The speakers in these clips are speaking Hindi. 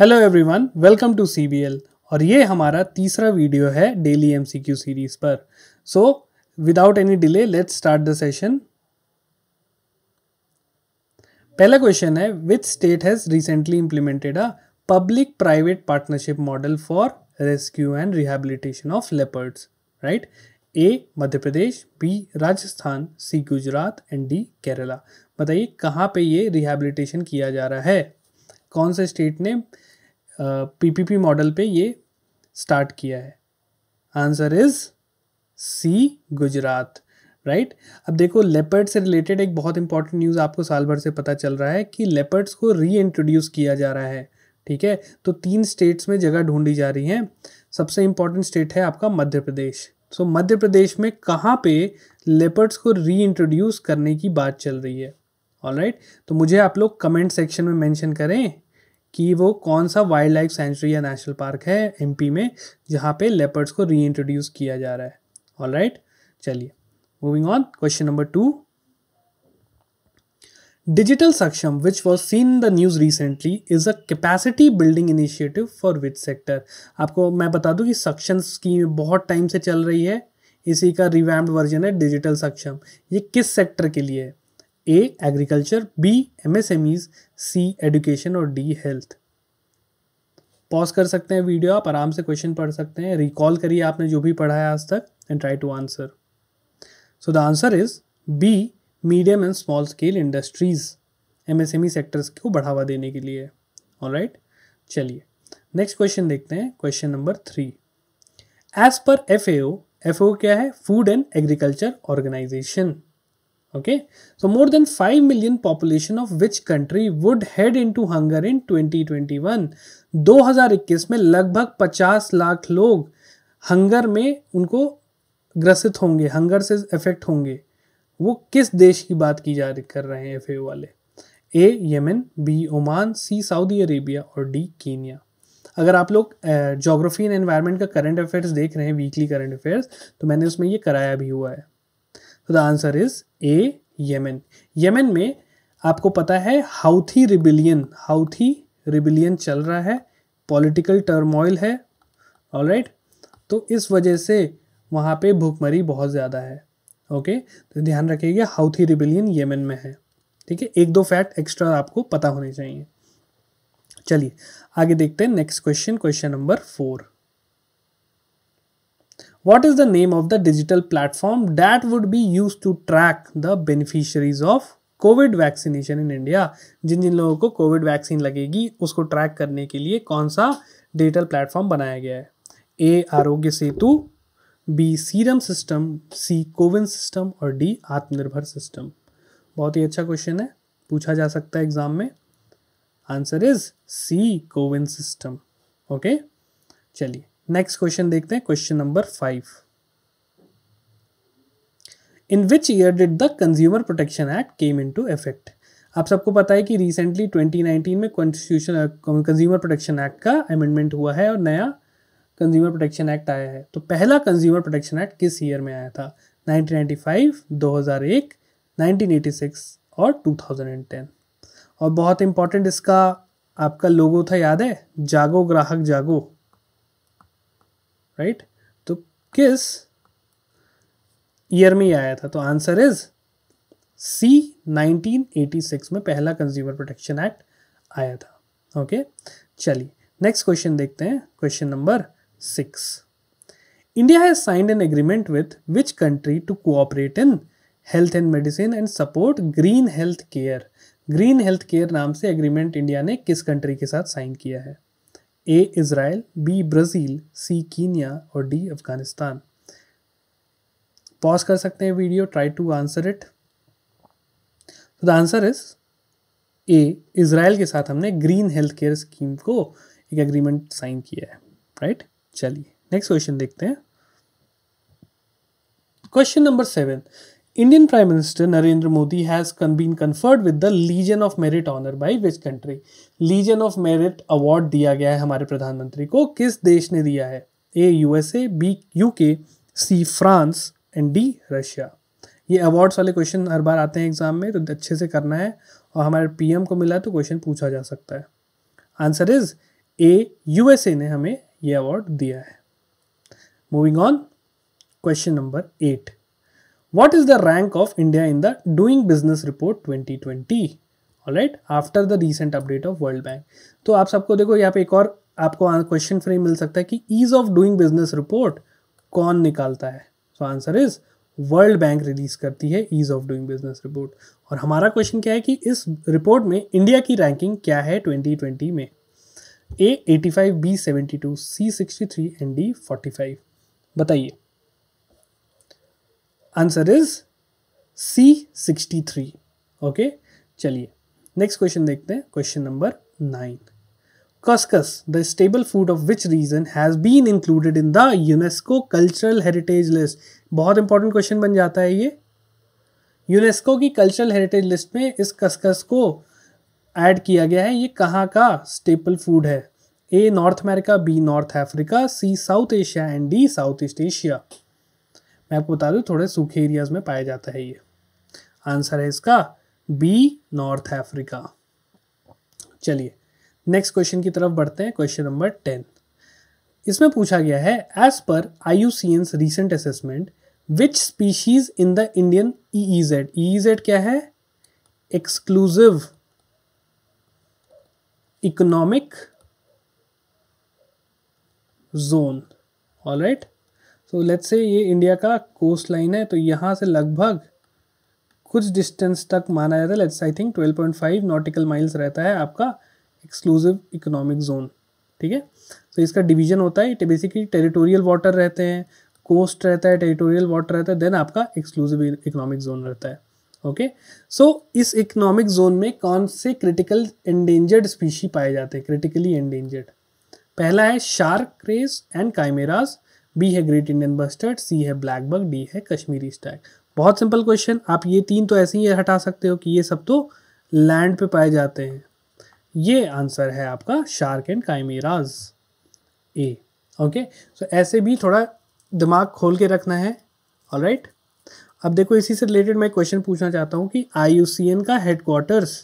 Hello everyone welcome to CBL और ये हमारा तीसरा वीडियो है डेली एमसीक्यू सीरीज पर so without any delay let's start the session पहला क्वेश्चन है which state has recently implemented a public private partnership model for rescue and rehabilitation of leopards right A Madhya Pradesh B Rajasthan C Gujarat and D Kerala बताइए कहाँ पे ये रिहेबिलिटेशन किया जा रहा है कौन से स्टेट ने पीपीपी मॉडल पे ये स्टार्ट किया है answer is C Gujarat right अब देखो लेपर्ड से रिलेटेड एक बहुत इंपॉर्टेंट न्यूज़ आपको साल भर से पता चल रहा है कि लेपर्ड्स को रीइंट्रोड्यूस किया जा रहा है ठीक है तो तीन स्टेट्स में जगह ढूंढी जा रही है सबसे इंपॉर्टेंट स्टेट है आपका मध्य प्रदेश सो so, मध्य प्रदेश में कहाँ पे लेपर्ड्स को रीइंट्रोड्यूस करने की बात चल रही है ऑल right? तो मुझे आप लोग कमेंट सेक्शन में मेंशन करें कि वो कौन सा वाइल्ड लाइफ सेंचुरी या नेशनल पार्क है एमपी में जहाँ पे लेपर्ड्स को री इंट्रोड्यूस किया जा रहा है ऑल राइट चलिए moving on question number two digital Saksham which was seen the news recently is a capacity building initiative for which sector आपको मैं बता दूं कि सक्षम स्कीम बहुत टाइम से चल रही है इसी का रिवैम वर्जन है डिजिटल सक्षम ये किस सेक्टर के लिए है ए एग्रीकल्चर बी ईज सी एडुकेशन और डी हेल्थ पॉज कर सकते हैं वीडियो आप आराम से क्वेश्चन पढ़ सकते हैं रिकॉल करिए आपने जो भी पढ़ा है आज तक and try to answer so the answer is B medium and small scale industries MSME sectors को बढ़ावा देने के लिए ऑल राइट चलिए नेक्स्ट क्वेश्चन देखते हैं question number three as per F F O क्या है food and agriculture organization okay so more than 5 million population of which country would head into hunger in 2021 2021 में लगभग 50 लाख लोग हंगर में उनको ग्रसित होंगे हंगर से इफेक्ट होंगे वो किस देश की बात की जा कर रहे हैं एफ वाले A Yemen B Oman C Saudi Arabia और डी कीनिया अगर आप लोग जोग्राफी एंड एनवायरनमेंट का करंट अफेयर्स देख रहे हैं वीकली करंट अफेयर्स तो मैंने उसमें ये कराया भी हुआ है तो the answer is A Yemen Yemen में आपको पता है हाउथी रिबिलियन हाउथी रिबिलियन चल रहा है पॉलिटिकल टर्मोइल है ऑल right? तो इस वजह से वहाँ पे भूखमरी बहुत ज़्यादा है ओके तो ध्यान रखिएगा हाउथी रिबिलियन यमन में है ठीक है एक दो फैक्ट एक्स्ट्रा आपको पता होने चाहिए चलिए आगे देखते हैं next question question number four what is the name of the digital platform that would be used to track the beneficiaries of Covid vaccination in India जिन जिन लोगों को कोविड वैक्सीन लगेगी उसको ट्रैक करने के लिए कौन सा डिजिटल प्लेटफॉर्म बनाया गया है A Arogya Setu B serum system C CoWIN system और डी आत्मनिर्भर सिस्टम बहुत ही अच्छा क्वेश्चन है पूछा जा सकता है एग्जाम में answer is C CoWIN system okay चलिए नेक्स्ट क्वेश्चन देखते हैं question number five in which year did the consumer protection act came into effect आप सबको पता है कि रिसेंटली 2019 में कॉन्स्टिट्यूशन कंज्यूमर प्रोटेक्शन एक्ट का अमेंडमेंट हुआ है और नया कंज्यूमर प्रोटेक्शन एक्ट आया है तो पहला कंज्यूमर प्रोटेक्शन एक्ट किस ईयर में आया था 1995, 2001, 1986 और 2010 और बहुत इंपॉर्टेंट इसका आपका लोगो था याद है जागो ग्राहक जागो राइट तो किस ईयर में आया था तो आंसर इज सी 1986 में पहला कंज्यूमर प्रोटेक्शन एक्ट आया था ओके चलिए नेक्स्ट क्वेश्चन देखते हैं question number six India has signed an agreement with which country to cooperate in health and medicine and support green health care green health care नाम से एग्रीमेंट इंडिया ने किस कंट्री के साथ साइन किया है A Israel B Brazil C Kenya और डी अफ़गानिस्तान पॉज कर सकते हैं video try to answer it तो the answer is A Israel के साथ हमने ग्रीन हेल्थ केयर स्कीम को एक एग्रीमेंट साइन किया है राइट चलिए नेक्स्ट क्वेश्चन देखते हैं question number seven Indian Prime Minister Narendra Modi has con been conferred with the Legion of Merit honor by which country? Legion of Merit award दिया गया है हमारे प्रधानमंत्री को किस देश ने दिया है A USA B UK C France and D Russia ये अवार्ड्स वाले क्वेश्चन हर बार आते हैं एग्जाम में तो अच्छे से करना है और हमारे पीएम को मिला तो क्वेश्चन पूछा जा सकता है आंसर इज ए यूएसए ने हमें ये अवार्ड दिया है moving on question number eight What is the rank of India in the Doing Business Report 2020? Right after the recent update of World Bank तो आप सबको देखो यहाँ पे एक और आपको क्वेश्चन फ्रेम मिल सकता है कि ease of doing business report कौन निकालता है सो answer is World Bank release करती है ease of doing business report और हमारा क्वेश्चन क्या है कि इस रिपोर्ट में इंडिया की रैंकिंग क्या है 2020 में A 85 B 72 C 63 and D 45 बताइए answer is C sixty three okay चलिए नेक्स्ट क्वेश्चन देखते हैं question number nine couscous the staple food of which region has been included in the UNESCO cultural heritage list बहुत इंपॉर्टेंट क्वेश्चन बन जाता है ये यूनेस्को की कल्चरल हेरिटेज लिस्ट में इस कस्कस को ऐड किया गया है ये कहाँ का स्टेपल फूड है A north America B north Africa C south Asia and D south east Asia मैं आपको बता दूँ थोड़े सूखे एरियाज में पाया जाता है ये आंसर है इसका बी नॉर्थ अफ्रीका चलिए नेक्स्ट क्वेश्चन की तरफ बढ़ते हैं क्वेश्चन नंबर टेन इसमें पूछा गया है as per I U C N's recent assessment which species in the Indian E E Z E Z क्या है exclusive economic zone all right so let's say ये इंडिया का कोस्ट लाइन है तो यहाँ से लगभग कुछ डिस्टेंस तक माना जाता है let's I think 12.5 nautical miles रहता है आपका एक्सक्लूसिव इकोनॉमिक जोन ठीक है तो इसका डिवीजन होता है बेसिकली टेरिटोरियल वाटर रहते हैं कोस्ट रहता है टेरिटोरियल वाटर रहता है देन आपका एक्सक्लूसिव इकोनॉमिक जोन रहता है ओके सो so, इस इकोनॉमिक जोन में कौन से क्रिटिकल एंडेंजर्ड स्पीशी पाए जाते हैं क्रिटिकली एंडेंजर्ड पहला है shark rays and chimaeras B है ग्रेट इंडियन बस्टर्ड सी है ब्लैक बग डी है कश्मीरी स्टैग बहुत सिंपल क्वेश्चन आप ये तीन तो ऐसे ही हटा सकते हो कि ये सब तो लैंड पे पाए जाते हैं ये आंसर है आपका shark and chimaeras A okay so ऐसे भी थोड़ा दिमाग खोल के रखना है ऑल राइट right? अब देखो इसी से रिलेटेड मैं क्वेश्चन पूछना चाहता हूँ कि आई का हेडक्वार्टर्स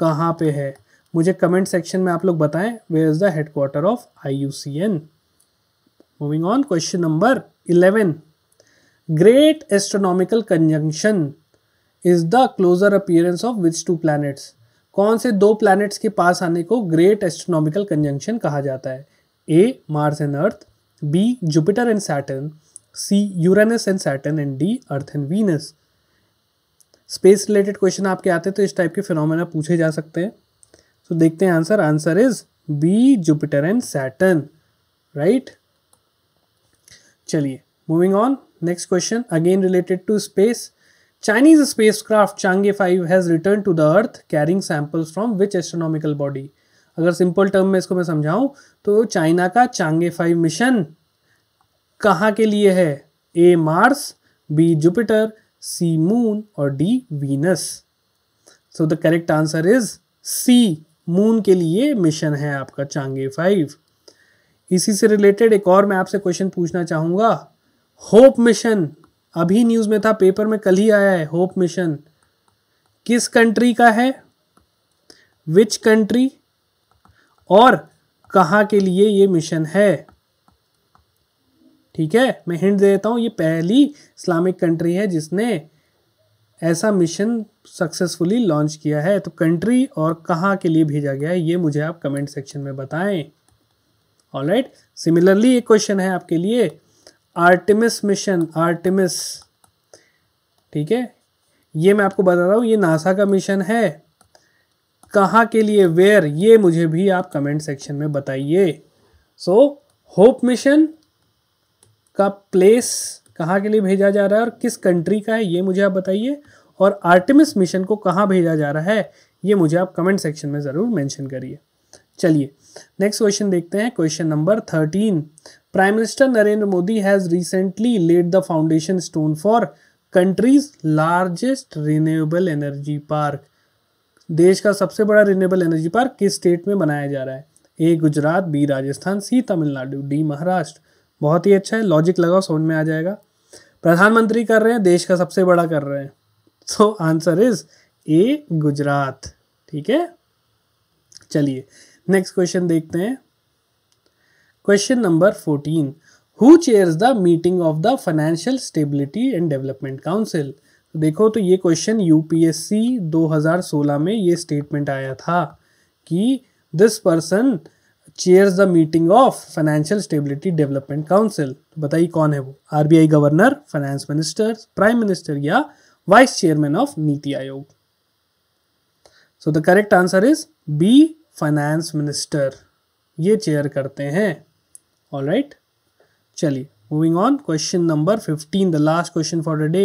कहाँ पे है मुझे कमेंट सेक्शन में आप लोग बताएं where is the headquarter of I moving on question number eleven great astronomical conjunction is the closer appearance of which two planets कौन से दो प्लैनेट्स के पास आने को ग्रेट एस्ट्रोनॉमिकल कंजंक्शन कहा जाता है A Mars and Earth B Jupiter and Saturn C Uranus and Saturn and D Earth and Venus space related question आपके आते हैं तो इस टाइप के फिनोमेना पूछे जा सकते हैं सो so, देखते हैं answer answer is B Jupiter and Saturn right चलिए moving on next question again related to space Chinese spacecraft Chang'e five has return to the earth carrying samples from which astronomical body अगर सिंपल टर्म में इसको मैं समझाऊं तो चाइना का चांगे फाइव मिशन कहाँ के लिए है A Mars B Jupiter C moon और D Venus so the correct answer is C moon के लिए मिशन है आपका चांगे फाइव इसी से रिलेटेड एक और मैं आपसे क्वेश्चन पूछना चाहूंगा होप मिशन अभी न्यूज़ में था पेपर में कल ही आया है होप मिशन किस कंट्री का है विच कंट्री और कहा के लिए ये मिशन है ठीक है मैं हिंट दे देता हूं ये पहली इस्लामिक कंट्री है जिसने ऐसा मिशन सक्सेसफुली लॉन्च किया है तो कंट्री और कहाँ के लिए भेजा गया है ये मुझे आप कमेंट सेक्शन में बताएं राइट सिमिलरली एक क्वेश्चन है आपके लिए आर्टिमिस मिशन आर्टिमिस ठीक है ये मैं आपको बता रहा हूँ ये नासा का मिशन है कहाँ के लिए वेयर ये मुझे भी आप कमेंट सेक्शन में बताइए सो होप मिशन का प्लेस कहाँ के लिए भेजा जा रहा है और किस कंट्री का है ये मुझे आप बताइए और आर्टिमिस मिशन को कहाँ भेजा जा रहा है ये मुझे आप कमेंट सेक्शन में ज़रूर मेंशन करिए चलिए नेक्स्ट क्वेश्चन देखते हैं question number thirteen prime minister Narendra Modi has recently laid the foundation stone for countries largest renewable energy park देश का सबसे बड़ा रिन्यूएबल एनर्जी पार्क किस स्टेट में बनाया जा रहा है A Gujarat B Rajasthan C Tamil Nadu D Maharashtra बहुत ही अच्छा है लॉजिक लगाओ समझ में आ जाएगा प्रधानमंत्री कर रहे हैं देश का सबसे बड़ा कर रहे हैं so answer is A Gujarat ठीक है चलिए नेक्स्ट क्वेश्चन देखते हैं question number fourteen who chairs the meeting of the financial stability and development council देखो तो ये क्वेश्चन यूपीएससी 2016 में ये स्टेटमेंट आया था कि this person chairs the meeting of financial stability development council बताइए कौन है वो RBI governor finance minister prime minister या vice chairman of NITI Aayog so the correct answer is B finance minister ये चेयर करते हैं ऑल राइट चलिए moving on question number fifteen the last question for the day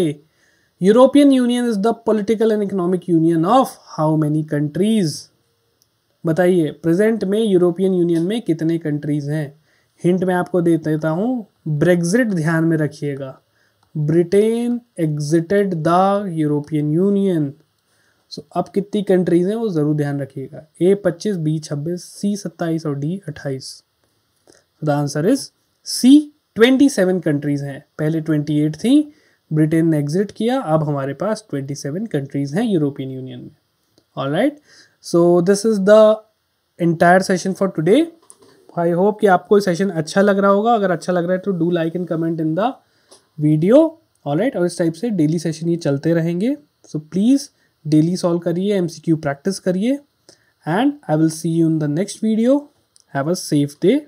European Union is the political and economic union of how many countries बताइए प्रेजेंट में यूरोपियन यूनियन में कितने कंट्रीज हैं हिंट मैं आपको दे देता हूँ ब्रेग्जिट ध्यान में रखिएगा Britain exited the European Union so अब कितनी कंट्रीज़ हैं वो ज़रूर ध्यान रखिएगा ए पच्चीस बी छब्बीस सी सत्ताईस और डी अट्ठाईस so the answer is C twenty seven countries हैं पहले ट्वेंटी एट थी ब्रिटेन ने एग्जिट किया अब हमारे पास ट्वेंटी सेवन कंट्रीज़ हैं यूरोपियन यूनियन में all right so this is the entire session for today I hope कि आपको ये सेशन अच्छा लग रहा होगा अगर अच्छा लग रहा है तो do like and comment in the video all right और इस टाइप से डेली सेशन ये चलते रहेंगे so so, please daily solve करिए एमसीक्यू प्रैक्टिस करिए and I will see you in the next video have a safe day